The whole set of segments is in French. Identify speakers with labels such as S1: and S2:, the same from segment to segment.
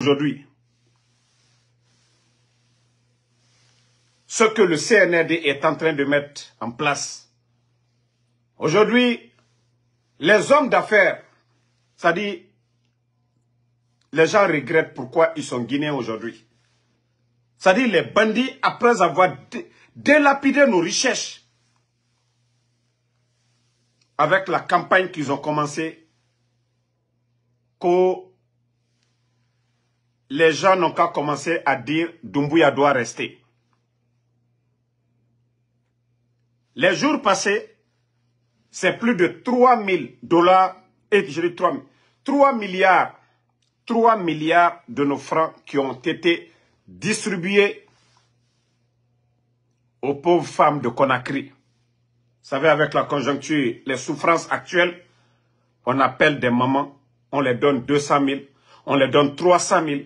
S1: aujourd'hui. Ce que le CNRD est en train de mettre en place. Aujourd'hui, les hommes d'affaires, ça dit les gens regrettent pourquoi ils sont guinéens aujourd'hui. Ça dit les bandits, après avoir délapidé nos richesses avec la campagne qu'ils ont commencée, qu'au les gens n'ont qu'à commencer à dire Dumbuya doit rester. Les jours passés, c'est plus de 3 000 dollars, et eh, je dis 3, milliards, 3 milliards de nos francs qui ont été distribués aux pauvres femmes de Conakry. Vous savez, avec la conjoncture, les souffrances actuelles, on appelle des mamans, on les donne 200 000, on les donne 300 000,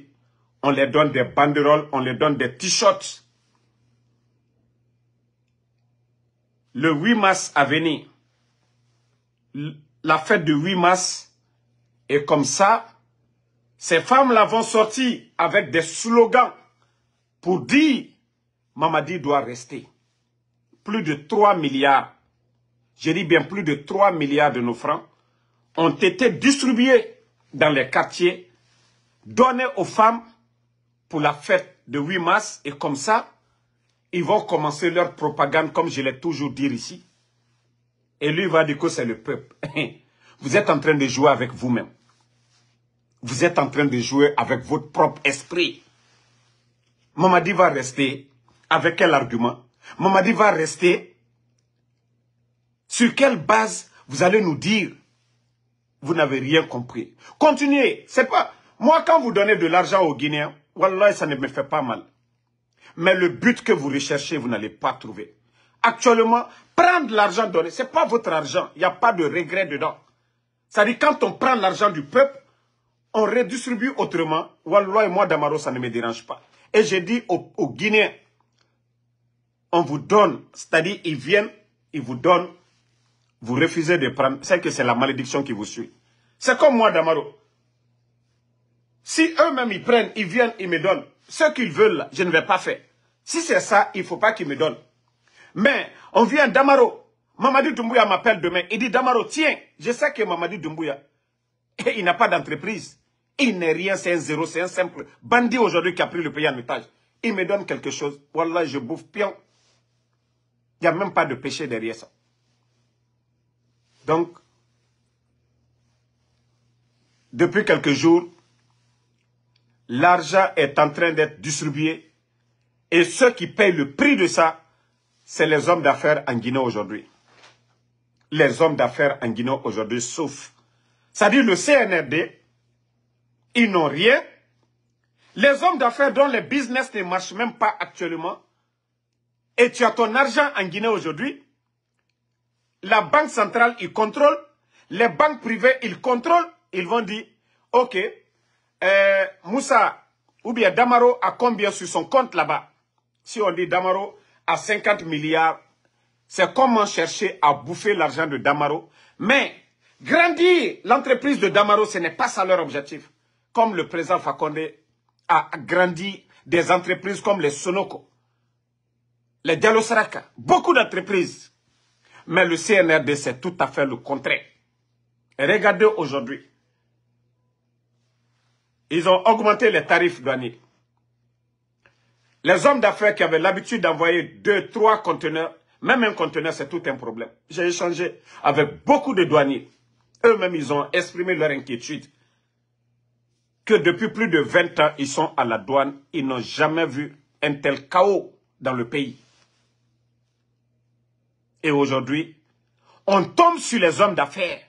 S1: on les donne des banderoles, on les donne des t-shirts. Le 8 mars à venir, la fête du 8 mars, est comme ça, ces femmes-là sorti avec des slogans pour dire Mamadi doit rester. Plus de 3 milliards, je dis bien plus de 3 milliards de nos francs, ont été distribués dans les quartiers, donnés aux femmes pour la fête de 8 mars. Et comme ça, ils vont commencer leur propagande, comme je l'ai toujours dit ici. Et lui va dire que c'est le peuple. Vous êtes en train de jouer avec vous-même. Vous êtes en train de jouer avec votre propre esprit. Mamadi va rester avec quel argument Mamadi va rester sur quelle base vous allez nous dire Vous n'avez rien compris. Continuez. C'est pas... Moi, quand vous donnez de l'argent aux Guinéens, Wallah, ça ne me fait pas mal. Mais le but que vous recherchez, vous n'allez pas trouver. Actuellement, prendre l'argent donné, ce n'est pas votre argent. Il n'y a pas de regret dedans. C'est-à-dire, quand on prend l'argent du peuple, on redistribue autrement. Wallah et moi, Damaro, ça ne me dérange pas. Et j'ai dit aux, aux, Guinéens, on vous donne, c'est-à-dire, ils viennent, ils vous donnent, vous refusez de prendre. C'est que c'est la malédiction qui vous suit. C'est comme moi, Damaro. Si eux-mêmes ils prennent, ils viennent, ils me donnent. Ce qu'ils veulent, je ne vais pas faire. Si c'est ça, il ne faut pas qu'ils me donnent. Mais on vient d'Amaro. Mamadou Doumbouya m'appelle demain. Il dit Damaro, tiens, je sais que Mamadou Doumbouya, il n'a pas d'entreprise. Il n'est rien, c'est un zéro, c'est un simple bandit aujourd'hui qui a pris le pays en otage. Il me donne quelque chose. Voilà, je bouffe pion. Il n'y a même pas de péché derrière ça. Donc, depuis quelques jours, l'argent est en train d'être distribué. Et ceux qui payent le prix de ça, c'est les hommes d'affaires en Guinée aujourd'hui. Les hommes d'affaires en Guinée aujourd'hui souffrent. C'est-à-dire le CNRD, ils n'ont rien. Les hommes d'affaires dont les business ne marchent même pas actuellement, et tu as ton argent en Guinée aujourd'hui, la banque centrale, ils contrôlent, les banques privées, ils contrôlent, ils vont dire, OK, eh, Moussa ou bien Damaro a combien sur son compte là-bas Si on dit Damaro a 50 milliards, c'est comment chercher à bouffer l'argent de Damaro. Mais grandir l'entreprise de Damaro, ce n'est pas ça leur objectif. Comme le président Fakonde a grandi des entreprises comme les Sonoko, les Dialosaraka, beaucoup d'entreprises. Mais le CNRD, c'est tout à fait le contraire. regardez aujourd'hui. Ils ont augmenté les tarifs douaniers. Les hommes d'affaires qui avaient l'habitude d'envoyer deux, trois conteneurs, même un conteneur, c'est tout un problème. J'ai échangé avec beaucoup de douaniers. Eux-mêmes, ils ont exprimé leur inquiétude que depuis plus de 20 ans, ils sont à la douane. Ils n'ont jamais vu un tel chaos dans le pays. Et aujourd'hui, on tombe sur les hommes d'affaires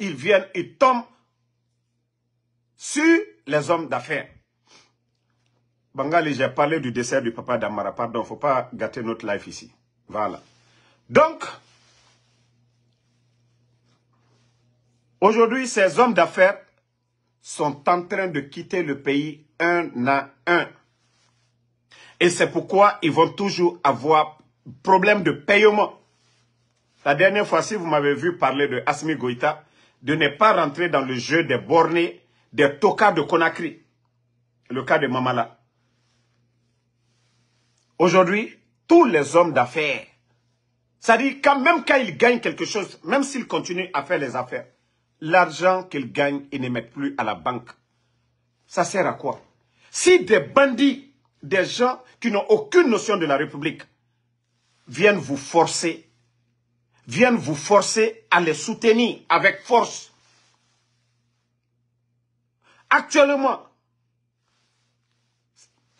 S1: ils viennent et tombent sur les hommes d'affaires. Bangali, j'ai parlé du dessert du papa d'Amara. Pardon, il ne faut pas gâter notre life ici. Voilà. Donc, aujourd'hui, ces hommes d'affaires sont en train de quitter le pays un à un. Et c'est pourquoi ils vont toujours avoir problème de paiement. La dernière fois, si vous m'avez vu parler de Asmi Goïta, de ne pas rentrer dans le jeu des bornés, des tocards de Conakry. Le cas de Mamala. Aujourd'hui, tous les hommes d'affaires, c'est-à-dire quand, même quand ils gagnent quelque chose, même s'ils continuent à faire les affaires, l'argent qu'ils gagnent, ils ne mettent plus à la banque. Ça sert à quoi Si des bandits, des gens qui n'ont aucune notion de la République, viennent vous forcer viennent vous forcer à les soutenir avec force. Actuellement,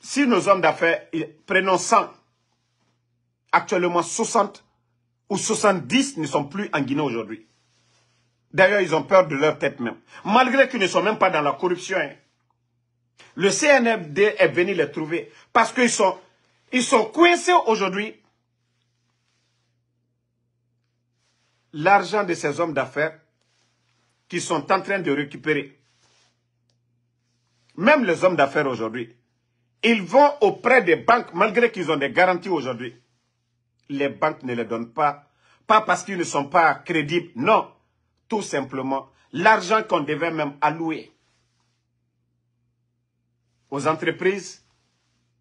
S1: si nos hommes d'affaires, prennent 100, actuellement 60 ou 70 ne sont plus en Guinée aujourd'hui. D'ailleurs, ils ont peur de leur tête même. Malgré qu'ils ne sont même pas dans la corruption. Hein. Le CNFD est venu les trouver parce qu'ils sont coincés aujourd'hui l'argent de ces hommes d'affaires qui sont en train de récupérer. Même les hommes d'affaires aujourd'hui, ils vont auprès des banques, malgré qu'ils ont des garanties aujourd'hui. Les banques ne les donnent pas, pas parce qu'ils ne sont pas crédibles, non. Tout simplement, l'argent qu'on devait même allouer aux entreprises,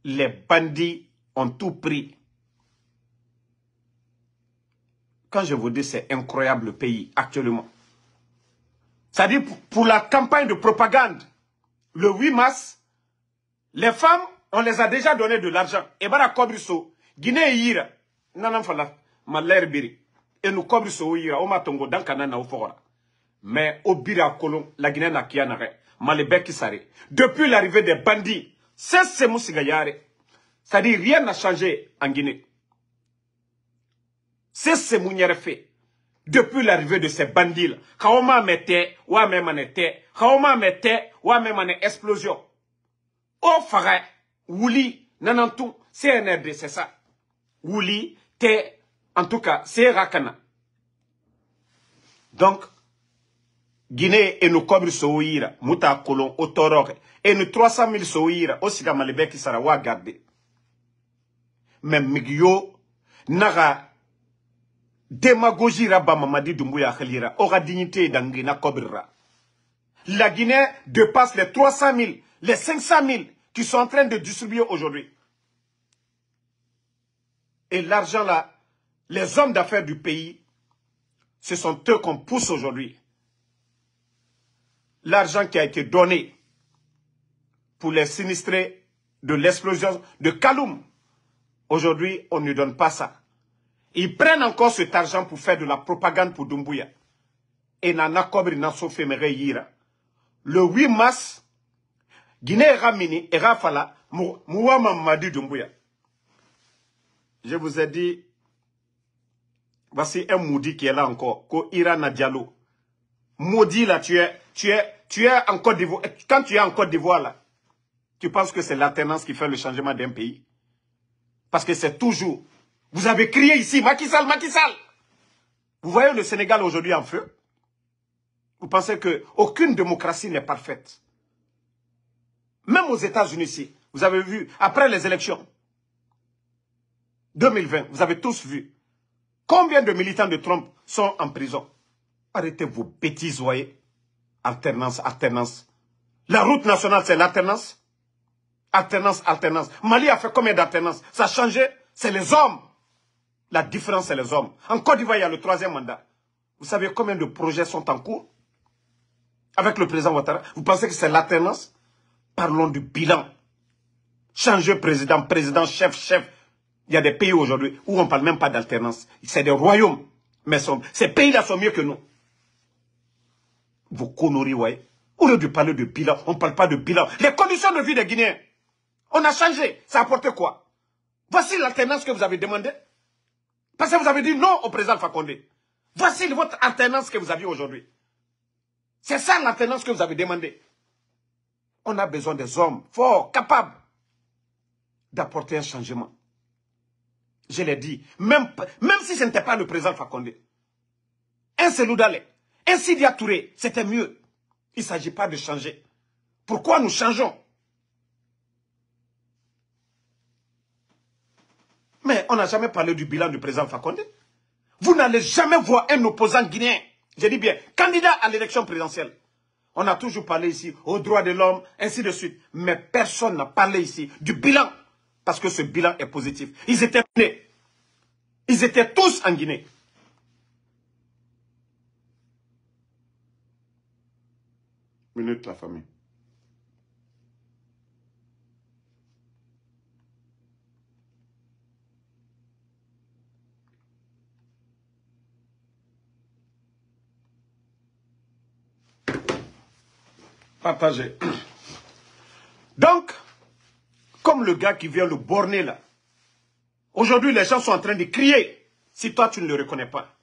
S1: les bandits ont tout pris. Quand je vous dis c'est incroyable le pays actuellement. C'est-à-dire pour la campagne de propagande, le 8 mars, les femmes, on les a déjà donné de l'argent. Et bien kobriso, Guinée yira, nanan fala, Et nous kobriso yira, oma matongo dan kanana Mais au bira la Guinée n'a kia nare, Depuis l'arrivée des bandits, c'est ce que C'est-à-dire rien n'a changé en Guinée que nous avons fait. depuis l'arrivée de ces bandits là kaw mettait, ou même en était, manɛ mettait, ou même explosion c'est ça wuli t'es en tout cas c'est Rakana. donc guinée et nous cobre yira Mouta kolon et 300 000 aussi Même naga Rabba Mamadi Doumbouya Khalira aura dignité d'Anguina Kobira. La Guinée dépasse les 300 000, les 500 000 qui sont en train de distribuer aujourd'hui. Et l'argent là, les hommes d'affaires du pays, ce sont eux qu'on pousse aujourd'hui. L'argent qui a été donné pour les sinistrés de l'explosion de Kaloum. Aujourd'hui, on ne donne pas ça. Ils prennent encore cet argent pour faire de la propagande pour Dumbuya. Et Nana Kobri Nasso Femere Le 8 mars, Guinée Ramini et Rafala, Mouama Madi Doumbouya. Je vous ai dit, voici un maudit qui est là encore, Ko Maudit là, tu es, tu es, tu es en Côte d'Ivoire. Quand tu es en Côte d'Ivoire là, tu penses que c'est l'alternance qui fait le changement d'un pays. Parce que c'est toujours vous avez crié ici, Macky Sall, Macky Sall. Vous voyez le Sénégal aujourd'hui en feu Vous pensez qu'aucune démocratie n'est parfaite. Même aux États-Unis ici, vous avez vu, après les élections 2020, vous avez tous vu combien de militants de Trump sont en prison. Arrêtez vos bêtises, voyez. Alternance, alternance. La route nationale, c'est l'alternance. Alternance, alternance. Mali a fait combien d'alternance Ça a changé, c'est les hommes. La différence, c'est les hommes. En Côte d'Ivoire, il y a le troisième mandat. Vous savez combien de projets sont en cours avec le président Ouattara Vous pensez que c'est l'alternance Parlons du bilan. Changer président, président, chef, chef. Il y a des pays aujourd'hui où on ne parle même pas d'alternance. C'est des royaumes. Mais sont, ces pays-là sont mieux que nous. Vous conneries, ouais. Au lieu de parler de bilan, on ne parle pas de bilan. Les conditions de vie des Guinéens, on a changé. Ça a apporté quoi Voici l'alternance que vous avez demandée. Parce que vous avez dit non au président Fakonde. Voici votre alternance que vous aviez aujourd'hui. C'est ça l'alternance que vous avez demandé. On a besoin des hommes forts, capables d'apporter un changement. Je l'ai dit, même, même si ce n'était pas le président Fakonde. Un Seloudale, un Sidia Touré, c'était mieux. Il ne s'agit pas de changer. Pourquoi nous changeons Mais on n'a jamais parlé du bilan du président Fakonde. Vous n'allez jamais voir un opposant guinéen, je dis bien, candidat à l'élection présidentielle. On a toujours parlé ici aux droits de l'homme, ainsi de suite. Mais personne n'a parlé ici du bilan, parce que ce bilan est positif. Ils étaient nés. Ils étaient tous en Guinée. Minute la famille. Donc, comme le gars qui vient le borner là, aujourd'hui les gens sont en train de crier si toi tu ne le reconnais pas.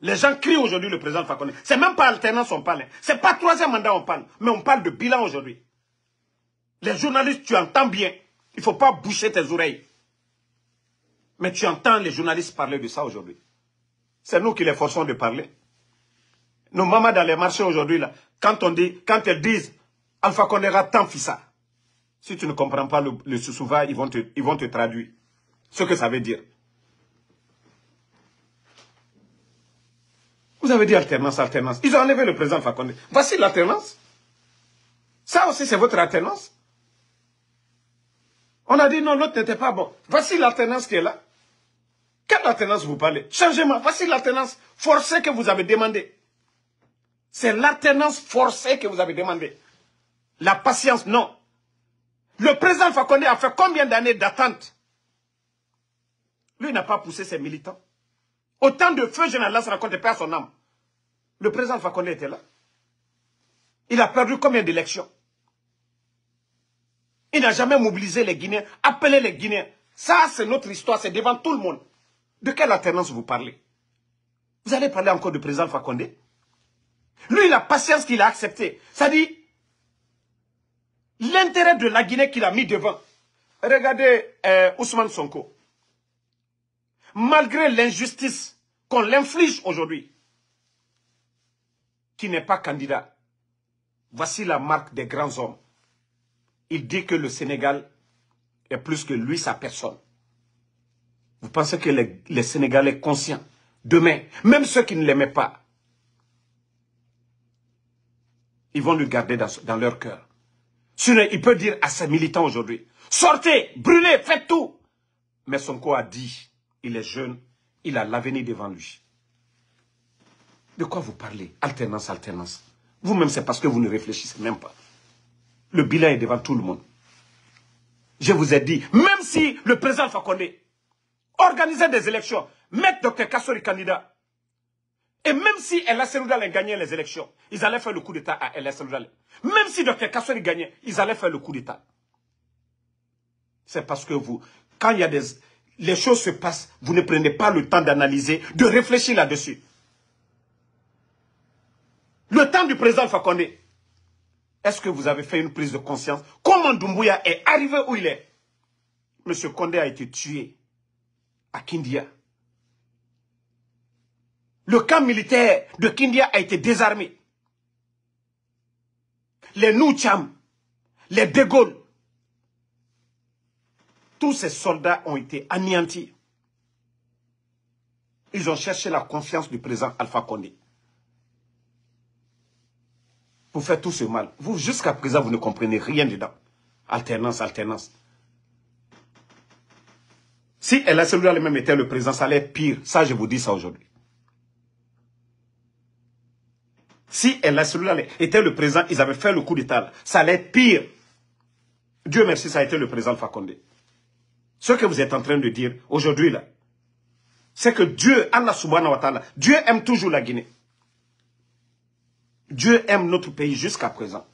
S1: Les gens crient aujourd'hui le président Fakone. C'est même pas alternance on parle. Hein. C'est pas troisième mandat on parle. Mais on parle de bilan aujourd'hui. Les journalistes, tu entends bien. Il ne faut pas boucher tes oreilles. Mais tu entends les journalistes parler de ça aujourd'hui. C'est nous qui les forçons de parler. Nos mamans dans les marchés aujourd'hui, là, quand on dit, quand elles disent Alpha Condéra tant fissa, si tu ne comprends pas le, sous sousouva, ils vont, te, ils vont te traduire ce que ça veut dire. Vous avez dit alternance, alternance. Ils ont enlevé le président Fakonde. Voici l'alternance. Ça aussi, c'est votre alternance. On a dit non, l'autre n'était pas bon. Voici l'alternance qui est là. Quelle alternance vous parlez Changez-moi. Voici l'alternance forcée que vous avez demandé. C'est l'alternance forcée que vous avez demandé. La patience, non. Le président Fakonde a fait combien d'années d'attente Lui n'a pas poussé ses militants. Autant de feux, je ne raconte pas à son âme. Le président Fakonde était là. Il a perdu combien d'élections Il n'a jamais mobilisé les Guinéens, appelé les Guinéens. Ça, c'est notre histoire, c'est devant tout le monde. De quelle alternance vous parlez Vous allez parler encore du président Fakonde lui, la patience qu'il a acceptée, ça dit l'intérêt de la Guinée qu'il a mis devant. Regardez euh, Ousmane Sonko. Malgré l'injustice qu'on l'inflige aujourd'hui, qui n'est pas candidat, voici la marque des grands hommes. Il dit que le Sénégal est plus que lui, sa personne. Vous pensez que les, Sénégal Sénégalais conscients, demain, même ceux qui ne l'aimaient pas, ils vont le garder dans, leur cœur. Sinon, il peut dire à ses militants aujourd'hui, sortez, brûlez, faites tout. Mais Sonko a dit, il est jeune, il a l'avenir devant lui. De quoi vous parlez Alternance, alternance. Vous-même, c'est parce que vous ne réfléchissez même pas. Le bilan est devant tout le monde. Je vous ai dit, même si le président Fakonde organisait des élections, mettre Dr Kassori candidat, et même si El a gagné les élections, ils allaient faire le coup d'État à El Même si Dr Kassori gagnait, ils allaient faire le coup d'État. C'est parce que vous, quand il y a des, les choses se passent, vous ne prenez pas le temps d'analyser, de réfléchir là-dessus. Le temps du président Fakonde, est-ce que vous avez fait une prise de conscience Comment Doumbouya est arrivé où il est Monsieur Kondé a été tué à Kindia. Le camp militaire de Kindia a été désarmé. Les Noucham, les Degol, tous ces soldats ont été anéantis. Ils ont cherché la confiance du président Alpha Condé. Pour faire tout ce mal. Vous, jusqu'à présent, vous ne comprenez rien dedans. Alternance, alternance. Si elle a celui-là même était le président, ça allait pire. Ça, je vous dis ça aujourd'hui. Si El là était le président, ils avaient fait le coup d'État. Ça allait être pire. Dieu merci, ça a été le président Fakonde. Ce que vous êtes en train de dire aujourd'hui, là, c'est que Dieu, Allah subhanahu wa ta'ala, Dieu aime toujours la Guinée. Dieu aime notre pays jusqu'à présent.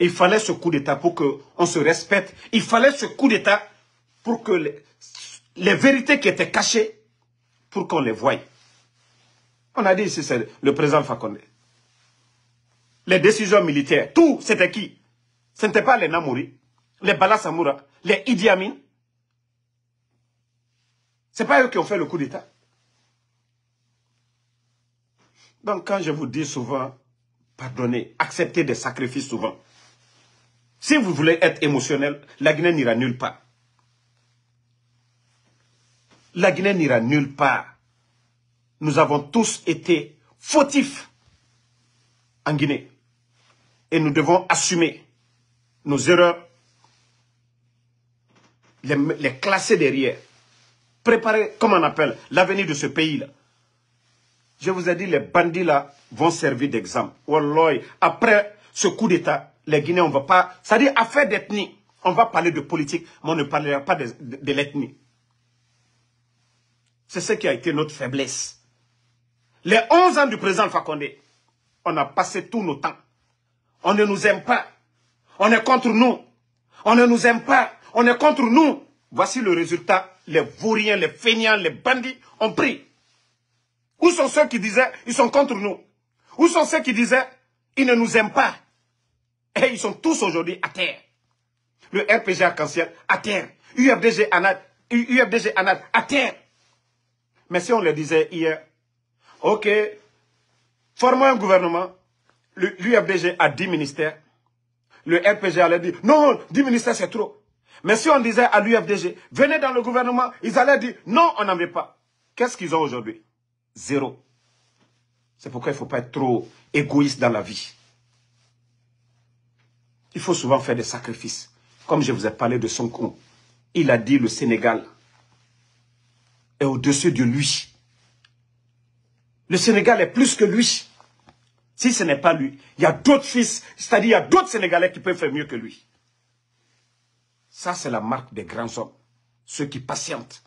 S1: Il fallait ce coup d'État pour qu'on se respecte. Il fallait ce coup d'État pour que les vérités qui étaient cachées, pour qu'on les voie. On a dit ici, c'est le président Fakonde. Les décisions militaires, tout, c'était qui Ce n'était pas les Namouri, les Balasamura, les Idi Amin. Ce n'est pas eux qui ont fait le coup d'État. Donc quand je vous dis souvent, pardonnez, acceptez des sacrifices souvent. Si vous voulez être émotionnel, la Guinée n'ira nulle part. La Guinée n'ira nulle part nous avons tous été fautifs en Guinée. Et nous devons assumer nos erreurs, les, classer derrière, préparer, comme on appelle, l'avenir de ce pays-là. Je vous ai dit, les bandits là vont servir d'exemple. après ce coup d'État, les Guinéens, on va pas... Ça dit affaire d'ethnie. On va parler de politique, mais on ne parlera pas de l'ethnie. C'est ce qui a été notre faiblesse. Les 11 ans du président Fakonde, on a passé tout nos temps. On ne nous aime pas. On est contre nous. On ne nous aime pas. On est contre nous. Voici le résultat. Les vauriens, les feignants, les bandits ont pris. Où sont ceux qui disaient ils sont contre nous Où sont ceux qui disaient ils ne nous aiment pas Et eh, ils sont tous aujourd'hui à terre. Le RPG arc-en-ciel à terre. UFDG Anad, UFDG Anad à terre. Mais si on les disait hier, OK, formons un gouvernement. L'UFDG a 10 ministères. Le RPG allait dire, non, 10 ministères c'est trop. Mais si on disait à l'UFDG, venez dans le gouvernement, ils allaient dire, non, on n'en veut pas. Qu'est-ce qu'ils ont aujourd'hui Zéro. C'est pourquoi il ne faut pas être trop égoïste dans la vie. Il faut souvent faire des sacrifices. Comme je vous ai parlé de son con, il a dit le Sénégal est au-dessus de lui. Le Sénégal est plus que lui. Si ce n'est pas lui, il y a d'autres fils, c'est-à-dire il y a d'autres Sénégalais qui peuvent faire mieux que lui. Ça, c'est la marque des grands hommes, ceux qui patientent.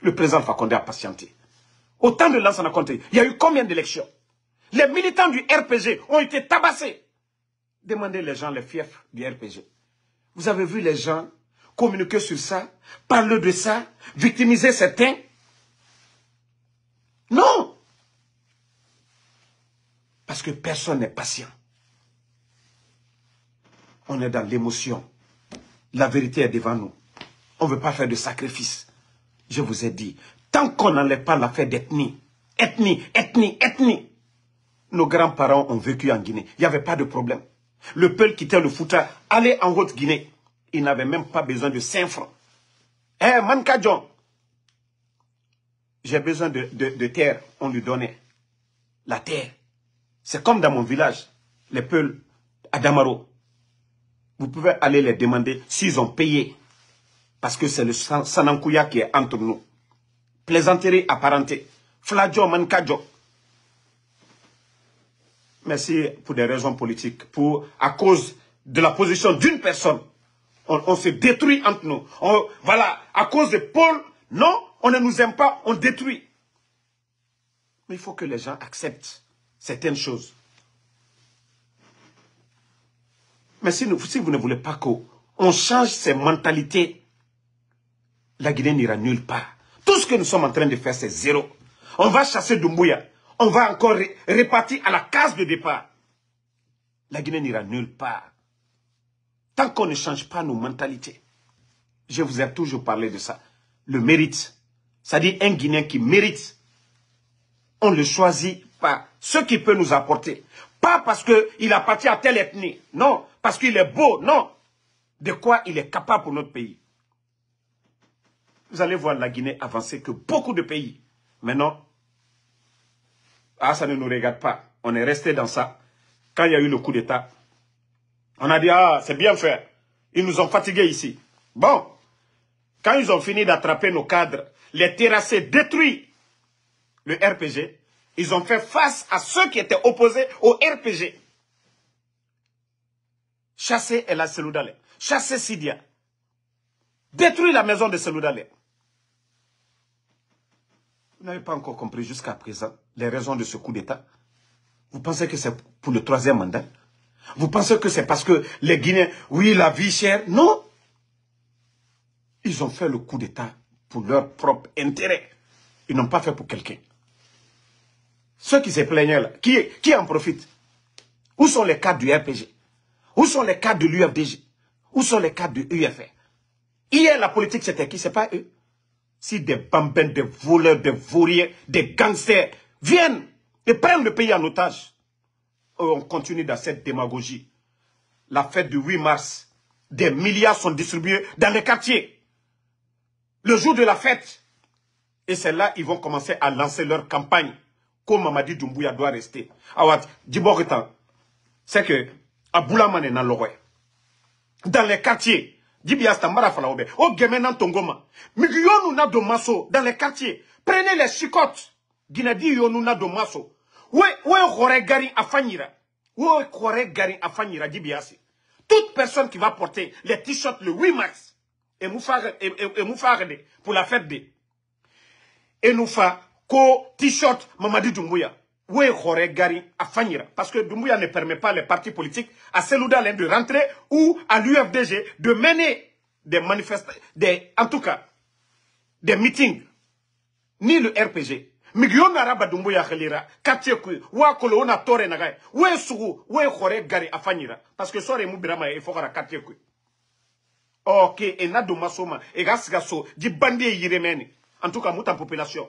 S1: Le président Fakonde a patienté. Au temps de l'ancien compté. il y a eu combien d'élections Les militants du RPG ont été tabassés. Demandez les gens, les fiefs du RPG. Vous avez vu les gens communiquer sur ça, parler de ça, victimiser certains Non que personne n'est patient. On est dans l'émotion. La vérité est devant nous. On ne veut pas faire de sacrifice. Je vous ai dit, tant qu'on n'allait pas l'affaire d'ethnie, ethnie, ethnie, ethnie, nos grands-parents ont vécu en Guinée. Il n'y avait pas de problème. Le peuple quittait le fouta, allait en Haute-Guinée. Il n'avait même pas besoin de 5 francs. Eh, Mankadjon, j'ai besoin de terre. On lui donnait la terre. C'est comme dans mon village, les Peuls à Damaro. Vous pouvez aller les demander s'ils ont payé. Parce que c'est le Sanankuya qui est entre nous. Plaisanterie apparentée. Fladjo mankadjo. Merci pour des raisons politiques, pour, à cause de la position d'une personne, on, se détruit entre nous. voilà, à cause de Paul, non, on ne nous aime pas, on détruit. Mais il faut que les gens acceptent certaines choses. Mais si, vous ne voulez pas qu'on change ses mentalités, la Guinée n'ira nulle part. Tout ce que nous sommes en train de faire, c'est zéro. On va chasser Doumbouya. On va encore repartir répartir à la case de départ. La Guinée n'ira nulle part. Tant qu'on ne change pas nos mentalités. Je vous ai toujours parlé de ça. Le mérite. C'est-à-dire un Guinéen qui mérite. On le choisit par ce qu'il peut nous apporter. Pas parce qu'il appartient à telle ethnie, non. Parce qu'il est beau, non. De quoi il est capable pour notre pays. Vous allez voir la Guinée avancer que beaucoup de pays. Maintenant, ah, ça ne nous regarde pas. On est resté dans ça. Quand il y a eu le coup d'État, on a dit, ah, c'est bien fait. Ils nous ont fatigués ici. Bon, quand ils ont fini d'attraper nos cadres, les terrassés détruits, le RPG, ils ont fait face à ceux qui étaient opposés au RPG. Chasser El Seloudalé. Chasser Sidia. Détruire la maison de Seloudalé. Vous n'avez pas encore compris jusqu'à présent les raisons de ce coup d'État. Vous pensez que c'est pour le troisième mandat Vous pensez que c'est parce que les Guinéens, oui, la vie chère Non Ils ont fait le coup d'État pour leur propre intérêt. Ils n'ont pas fait pour quelqu'un. Ceux qui se plaignaient là, qui, qui en profitent Où sont les cadres du RPG Où sont les cadres de l'UFDG Où sont les cadres de UFR Hier, la politique, c'était qui C'est pas eux. Si des bambins, des voleurs, des vauriers, des gangsters viennent et prennent le pays en otage, on continue dans cette démagogie. La fête du 8 mars, des milliards sont distribués dans les quartiers. Le jour de la fête. Et c'est là ils vont commencer à lancer leur campagne comme Mamadi Doumbouya doit rester. Awat, ah, Djiborita, c'est que Aboulamane n'a dans Dans les quartiers, Djibia Stambara Falaobe, au oh, Gemenan Tongoma, Miguyonou na Domaso, dans les quartiers, prenez les chicottes, Guinadi Yonou na Domaso, Oué, oué, Khoregari Afanira, Oué, garin Afanira, Djibiasi. Toute personne qui va porter les t-shirts le 8 mars, et Moufarde, pour la fête de. Et nous fa ko t-shirt Mamadi Doumbouya. we Khoré Gari, Afanyira Parce que Doumbouya ne permet pas les partis politiques à Selouda de rentrer ou à l'UFDG de mener des manifestations, des, en tout cas, des meetings. Ni le RPG. milioni araba Doumbouya Khalira, khelira katie wa tore na Où we khore gari afanyira parce que sore mu il faut fokara ok et na do masoma e Gasgaso, di bandie yiremeni en tout cas muta population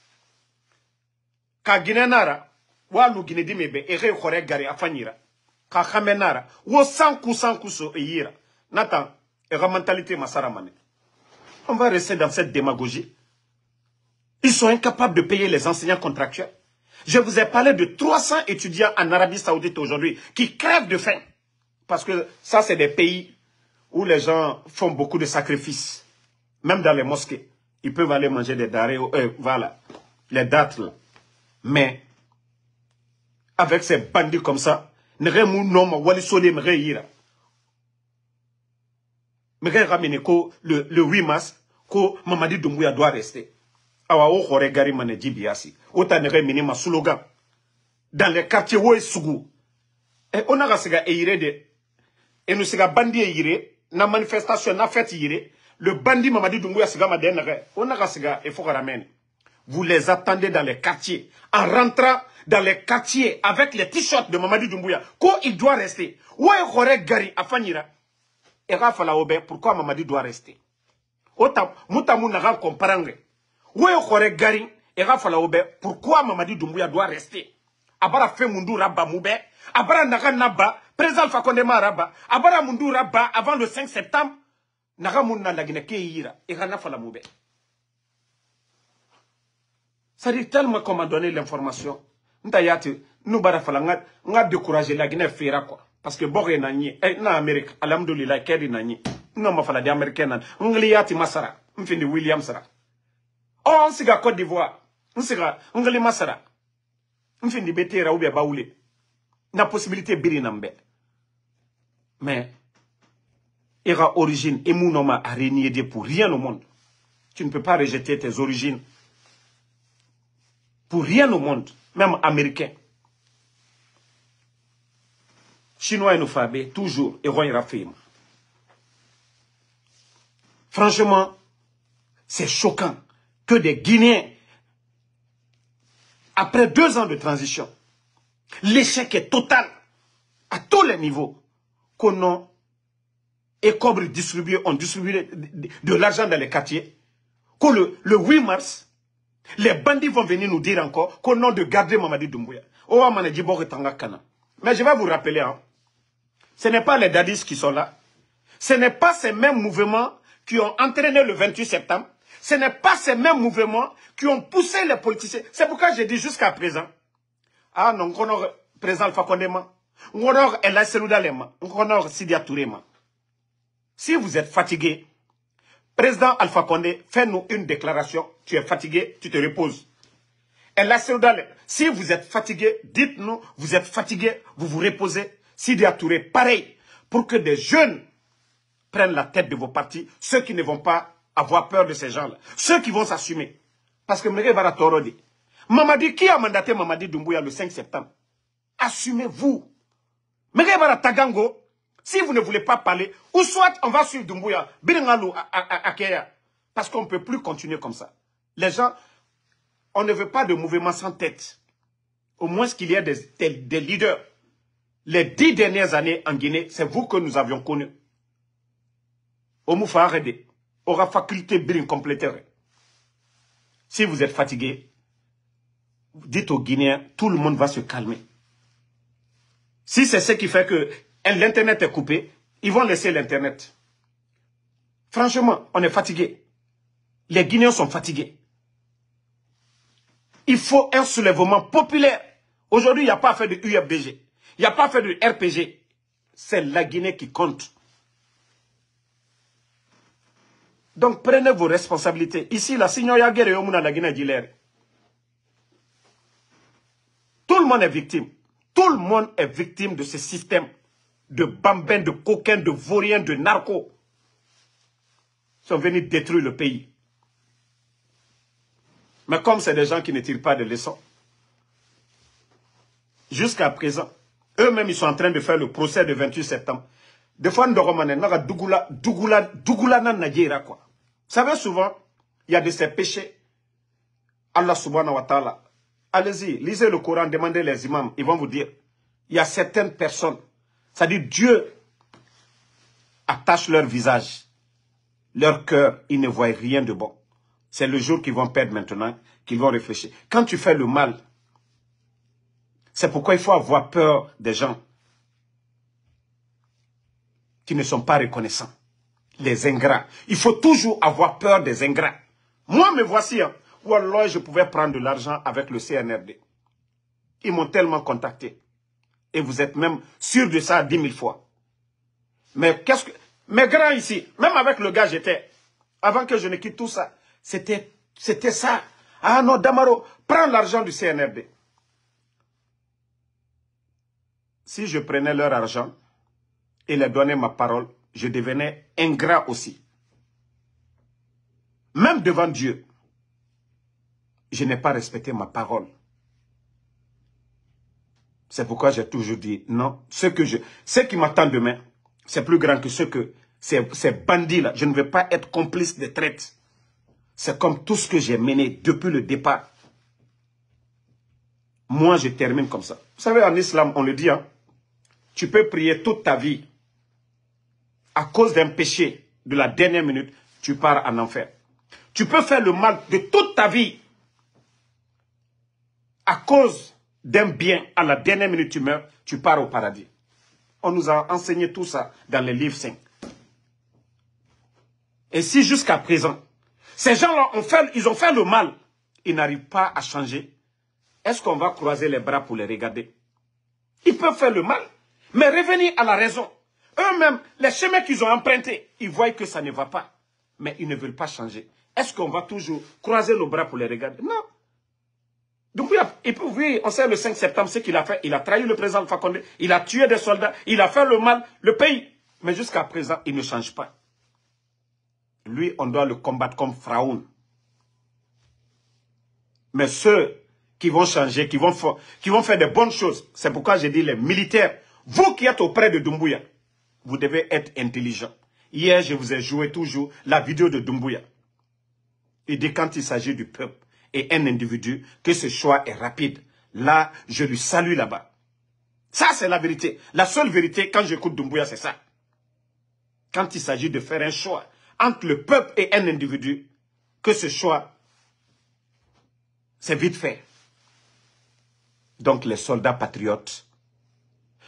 S1: yira e mentalité e on va rester dans cette démagogie ils sont incapables de payer les enseignants contractuels je vous ai parlé de 300 étudiants en Arabie Saoudite aujourd'hui qui crèvent de faim parce que ça c'est des pays où les gens font beaucoup de sacrifices même dans les mosquées ils peuvent aller manger des darés euh, voilà les dates là mais, avec ces bandits comme ça, nere non noma wali sole mre yira. Mre ramene ko le, le 8 mars, ko Mamadi Doumbouya doit rester. Awa o khore gari mane jibiasi. Ota ne mene ma slogan. Dans les quartiers où est Sougou. Et on a sega eire de. Et nous sega bandi eire. Na manifestation na fête eire. Le bandit Mamadi Doumbouya sega ma dernière On a sega e fo ramene vous les attendez dans les quartiers. En rentrant dans les quartiers avec les t-shirts de Mamadi Doumbouya, quand il doit rester. Gari Afanira. Et pourquoi Mamadi doit rester Autant, Moutamou n'a comprendre. Ouye Gari et pourquoi Mamadi Doumbouya doit rester Abara fait Mundu Rabba Moube, Abara Naga Naba, Président Fakondema Rabba, Abara Mundu Rabba avant le 5 septembre, Naga Mouna Nagineke Ira, et Rana Moube. Ça dit tellement qu'on m'a donné l'information. Nous avons décourager la Guinée fera quoi. Parce que Boré n'a ni, eh, n'a Amérique, alhamdoulillah Kerry n'a ni. Nous m'a fallu des Américains. Nous avons Masara, nous avons William Sara. Oh, on s'est Côte d'Ivoire. On s'est Ngali Masara. On betera ou bien baoulé. La possibilité biri nambe. Mais, ira origine et mon nom a régné pour rien au monde. Tu ne peux pas rejeter tes origines. Pour rien au monde, même américain. Chinois et toujours, et Roy Franchement, c'est choquant que des Guinéens, après deux ans de transition, l'échec est total à tous les niveaux qu'on a et distribué, on distribué de l'argent dans les quartiers, que le, le 8 mars, les bandits vont venir nous dire encore qu'au nom de garder Mamadi Doumbouya. Mais je vais vous rappeler, hein, ce n'est pas les dadis qui sont là. Ce n'est pas ces mêmes mouvements qui ont entraîné le 28 septembre. Ce n'est pas ces mêmes mouvements qui ont poussé les politiciens. C'est pourquoi j'ai dit jusqu'à présent, ah non, on président Alpha Condé, on El on Sidia Si vous êtes fatigué, président Alpha Condé, faites-nous une déclaration tu es fatigué, tu te reposes. Et là, si vous êtes fatigué, dites-nous, vous êtes fatigué, vous vous reposez. Sidi Touré, pareil, pour que des jeunes prennent la tête de vos partis, ceux qui ne vont pas avoir peur de ces gens-là, ceux qui vont s'assumer. Parce que Baratoro dit, Mamadi, qui a mandaté Mamadi Doumbouya le 5 septembre Assumez-vous. Baratagango, si vous ne voulez pas parler, ou soit on va suivre Doumbouya, Akeya, parce qu'on ne peut plus continuer comme ça. Les gens, on ne veut pas de mouvement sans tête. Au moins qu'il y ait des, leaders. Les dix dernières années en Guinée, c'est vous que nous avions connu. Omoufa aura faculté bien compléter. Si vous êtes fatigué, dites aux Guinéens, tout le monde va se calmer. Si c'est ce qui fait que l'Internet est coupé, ils vont laisser l'Internet. Franchement, on est fatigué. Les Guinéens sont fatigués. Il faut un soulèvement populaire. Aujourd'hui, il n'y a pas fait de UFDG. Il n'y a pas fait de RPG. C'est la Guinée qui compte. Donc prenez vos responsabilités. Ici, la Signoria Guerre la Guinée d'Hilaire. Tout le monde est victime. Tout le monde est victime de ce système de bambins, de coquins, de vauriens, de narcos. Ils sont venus détruire le pays. Mais comme c'est des gens qui ne tirent pas de leçons, jusqu'à présent, eux-mêmes, ils sont en train de faire le procès de 28 septembre. Des fois, Dougoula, Dougoula, Dougoula quoi. Vous savez, souvent, il y a de ces péchés. Allah subhanahu wa ta'ala. Allez-y, lisez le Coran, demandez les imams, ils vont vous dire. Il y a certaines personnes, c'est-à-dire Dieu attache leur visage, leur cœur, ils ne voient rien de bon. C'est le jour qu'ils vont perdre maintenant, qu'ils vont réfléchir. Quand tu fais le mal, c'est pourquoi il faut avoir peur des gens qui ne sont pas reconnaissants. Les ingrats. Il faut toujours avoir peur des ingrats. Moi, me voici. Hein. Ou alors, je pouvais prendre de l'argent avec le CNRD. Ils m'ont tellement contacté. Et vous êtes même sûr de ça dix mille fois. Mais qu'est-ce que... Mes grands ici, même avec le gars, j'étais. Avant que je ne quitte tout ça, c'était ça. Ah non, Damaro, prends l'argent du CNRD. Si je prenais leur argent et leur donnais ma parole, je devenais ingrat aussi. Même devant Dieu, je n'ai pas respecté ma parole. C'est pourquoi j'ai toujours dit, non, ce que je, ce qui m'attend demain, c'est plus grand que ce que ces, ces bandits-là. Je ne veux pas être complice de traite. C'est comme tout ce que j'ai mené depuis le départ. Moi, je termine comme ça. Vous savez, en islam, on le dit, hein, tu peux prier toute ta vie. À cause d'un péché de la dernière minute, tu pars en enfer. Tu peux faire le mal de toute ta vie. À cause d'un bien, à la dernière minute, tu meurs, tu pars au paradis. On nous a enseigné tout ça dans les livres saints. Et si jusqu'à présent, ces gens-là, ils ont fait le mal. Ils n'arrivent pas à changer. Est-ce qu'on va croiser les bras pour les regarder Ils peuvent faire le mal, mais revenir à la raison. Eux-mêmes, les chemins qu'ils ont empruntés, ils voient que ça ne va pas. Mais ils ne veulent pas changer. Est-ce qu'on va toujours croiser le bras pour les regarder Non. Donc oui, on sait le 5 septembre, ce qu'il a fait, il a trahi le président Fakonde, il a tué des soldats, il a fait le mal, le pays. Mais jusqu'à présent, il ne change pas lui, on doit le combattre comme Fraun. Mais ceux qui vont changer, qui vont, qui vont faire des bonnes choses, c'est pourquoi j'ai dit les militaires, vous qui êtes auprès de Dumbuya, vous devez être intelligent. Hier, je vous ai joué toujours la vidéo de Dumbuya. Il dit quand il s'agit du peuple et un individu, que ce choix est rapide. Là, je lui salue là-bas. Ça, c'est la vérité. La seule vérité, quand j'écoute Dumbuya, c'est ça. Quand il s'agit de faire un choix entre le peuple et un individu, que ce soit, c'est vite fait. Donc les soldats patriotes,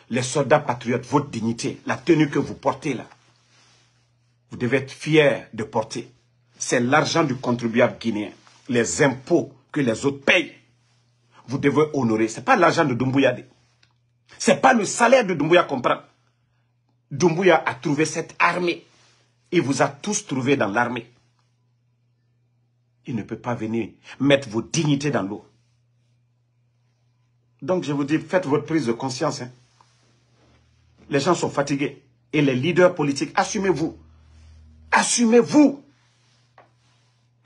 S1: les soldats patriotes, votre dignité, la tenue que vous portez là, vous devez être fier de porter. C'est l'argent du contribuable guinéen, les impôts que les autres payent. Vous devez honorer. Ce n'est pas l'argent de Doumbouya. Ce n'est pas le salaire de Doumbouya qu'on prend. a trouvé cette armée il vous a tous trouvé dans l'armée. Il ne peut pas venir mettre vos dignités dans l'eau. Donc je vous dis, faites votre prise de conscience. Hein. Les gens sont fatigués. Et les leaders politiques, assumez-vous. Assumez-vous.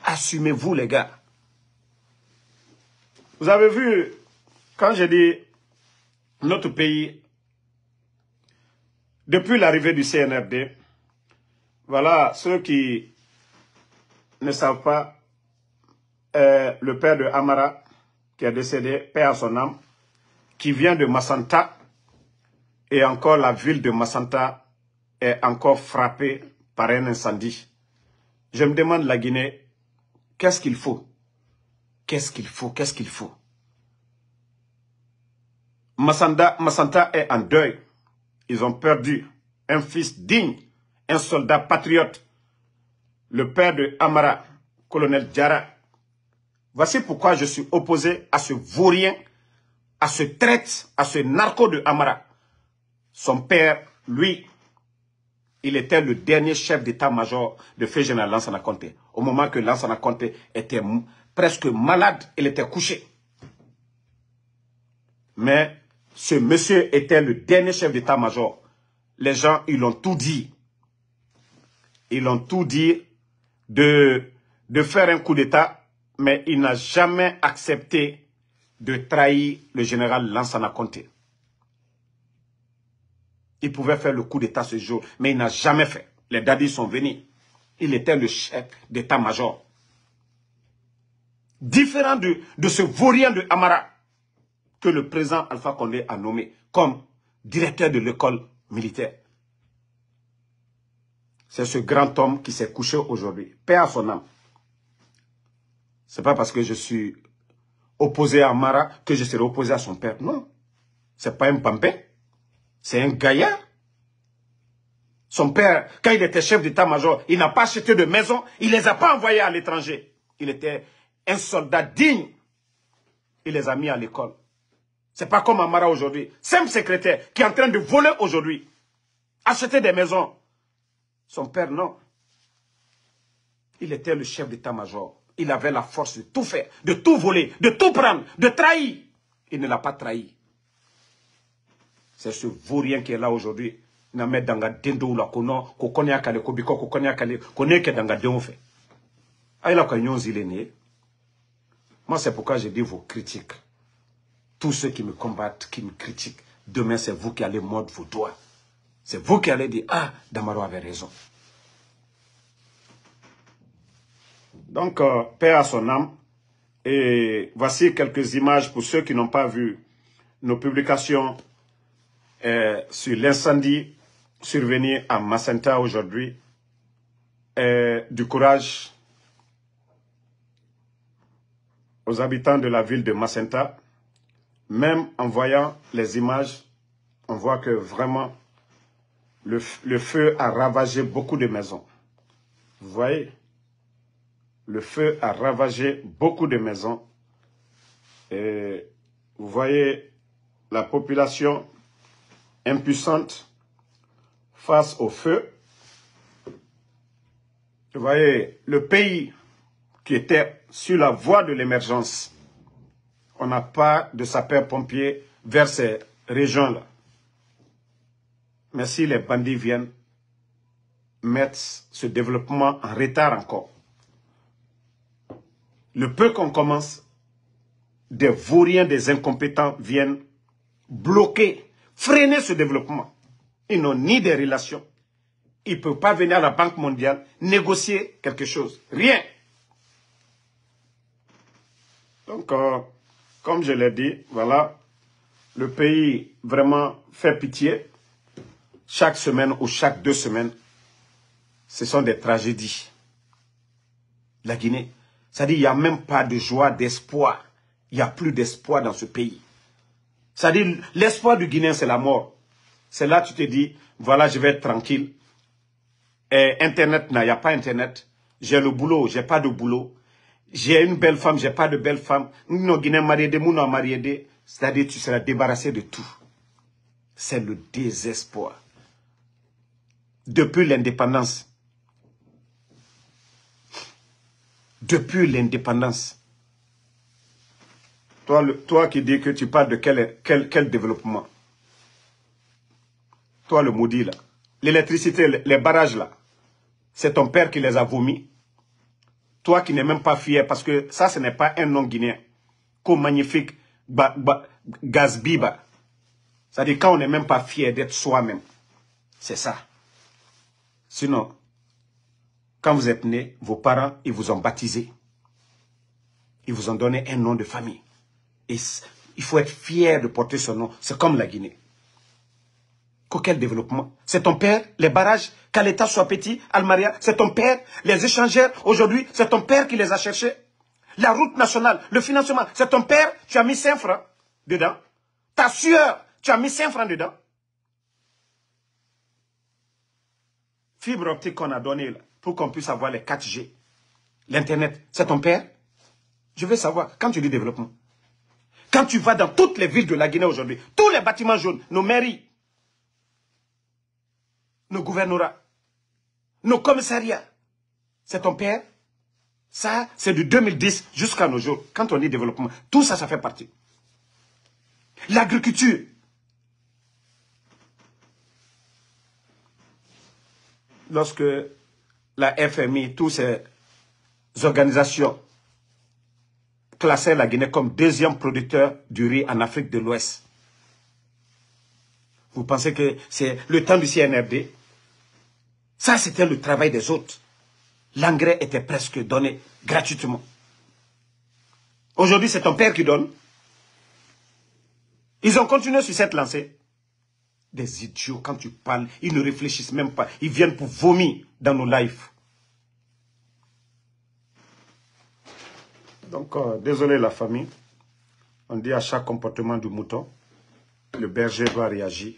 S1: Assumez-vous, les gars. Vous avez vu, quand j'ai dit notre pays, depuis l'arrivée du CNRD, voilà, ceux qui ne savent pas, euh, le père de Amara, qui est décédé, père son âme, qui vient de Massanta, et encore la ville de Massanta est encore frappée par un incendie. Je me demande la Guinée, qu'est-ce qu'il faut Qu'est-ce qu'il faut Qu'est-ce qu'il faut Massanta est en deuil. Ils ont perdu un fils digne un soldat patriote, le père de Amara, colonel Djara. Voici pourquoi je suis opposé à ce vaurien, à ce traite, à ce narco de Amara. Son père, lui, il était le dernier chef d'état-major de fait général Lansana Conté. Au moment que Lansana Conté était presque malade, il était couché. Mais ce monsieur était le dernier chef d'état-major. Les gens, ils l'ont tout dit ils ont tout dit de, faire un coup d'État, mais il n'a jamais accepté de trahir le général Lansana Conté. Il pouvait faire le coup d'État ce jour, mais il n'a jamais fait. Les dadis sont venus. Il était le chef d'État-major. Différent de, de ce vaurien de Amara que le président Alpha Condé a nommé comme directeur de l'école militaire. C'est ce grand homme qui s'est couché aujourd'hui. Père à son âme. n'est pas parce que je suis opposé à Mara que je serai opposé à son père. Non. C'est pas un pampé. C'est un gaillard. Son père, quand il était chef d'état-major, il n'a pas acheté de maison, il ne les a pas envoyés à l'étranger. Il était un soldat digne. Il les a mis à l'école. n'est pas comme Amara aujourd'hui. un secrétaire qui est en train de voler aujourd'hui. Acheter des maisons. Son père, non. Il était le chef d'état-major. Il avait la force de tout faire, de tout voler, de tout prendre, de trahir. Il ne l'a pas trahi. C'est ce vaurien qui est là aujourd'hui. danga la kono, kale kale, que danga fait. kanyon ah, Moi, c'est pourquoi j'ai dis vos critiques. Tous ceux qui me combattent, qui me critiquent, demain, c'est vous qui allez mordre vos doigts. C'est vous qui allez dire, ah, Damaro avait raison. Donc, euh, paix à son âme. Et voici quelques images pour ceux qui n'ont pas vu nos publications euh, sur l'incendie survenu à Massenta aujourd'hui. Euh, du courage aux habitants de la ville de Massenta. Même en voyant les images, on voit que vraiment le, feu a ravagé beaucoup de maisons. Vous voyez Le feu a ravagé beaucoup de maisons. Et vous voyez la population impuissante face au feu. Vous voyez, le pays qui était sur la voie de l'émergence, on n'a pas de sapeurs-pompiers vers ces régions-là. Mais si les bandits viennent mettre ce développement en retard encore, le peu qu'on commence, des vauriens, des incompétents viennent bloquer, freiner ce développement. Ils n'ont ni des relations. Ils ne peuvent pas venir à la Banque mondiale négocier quelque chose. Rien. Donc, euh, comme je l'ai dit, voilà, le pays vraiment fait pitié chaque semaine ou chaque deux semaines, ce sont des tragédies. La Guinée, c'est-à-dire qu'il n'y a même pas de joie, d'espoir. Il n'y a plus d'espoir dans ce pays. C'est-à-dire l'espoir du Guinéen, c'est la mort. C'est là que tu te dis, voilà, je vais être tranquille. Et Internet, il n'y a pas Internet. J'ai le boulot, j'ai pas de boulot. J'ai une belle femme, j'ai pas de belle femme. Nous, Guinéens mariés, nous, mariés. C'est-à-dire tu seras débarrassé de tout. C'est le désespoir depuis l'indépendance. Depuis l'indépendance. Toi, toi qui dis que tu parles de quel, développement Toi, le maudit, là. L'électricité, les barrages, là. C'est ton père qui les a vomis. Toi qui n'es même pas fier, parce que ça, ce n'est pas un nom guinéen. Qu'au magnifique Gazbiba. C'est-à-dire quand on n'est même pas fier d'être soi-même. C'est ça. Sinon, quand vous êtes né, vos parents, ils vous ont baptisé. Ils vous ont donné un nom de famille. Et il faut être fier de porter ce nom. C'est comme la Guinée. Quel développement C'est ton père, les barrages, qu'à l'État soit petit, Almaria, c'est ton père, les échangeurs, aujourd'hui, c'est ton père qui les a cherchés. La route nationale, le financement, c'est ton père, tu as mis 5 francs dedans. Ta sueur, tu as mis 5 francs dedans. fibre optique qu'on a donnée pour qu'on puisse avoir les 4G, l'Internet, c'est ton père Je veux savoir, quand tu dis développement, quand tu vas dans toutes les villes de la Guinée aujourd'hui, tous les bâtiments jaunes, nos mairies, nos gouvernorats, nos commissariats, c'est ton père Ça, c'est de 2010 jusqu'à nos jours. Quand on dit développement, tout ça, ça fait partie. L'agriculture, lorsque la FMI, toutes ces organisations classaient la Guinée comme deuxième producteur du riz en Afrique de l'Ouest. Vous pensez que c'est le temps du CNRD Ça, c'était le travail des autres. L'engrais était presque donné gratuitement. Aujourd'hui, c'est ton père qui donne. Ils ont continué sur cette lancée. Des idiots, quand tu parles, ils ne réfléchissent même pas. Ils viennent pour vomir dans nos lives. Donc, euh, désolé la famille. On dit à chaque comportement du mouton, le berger doit réagir.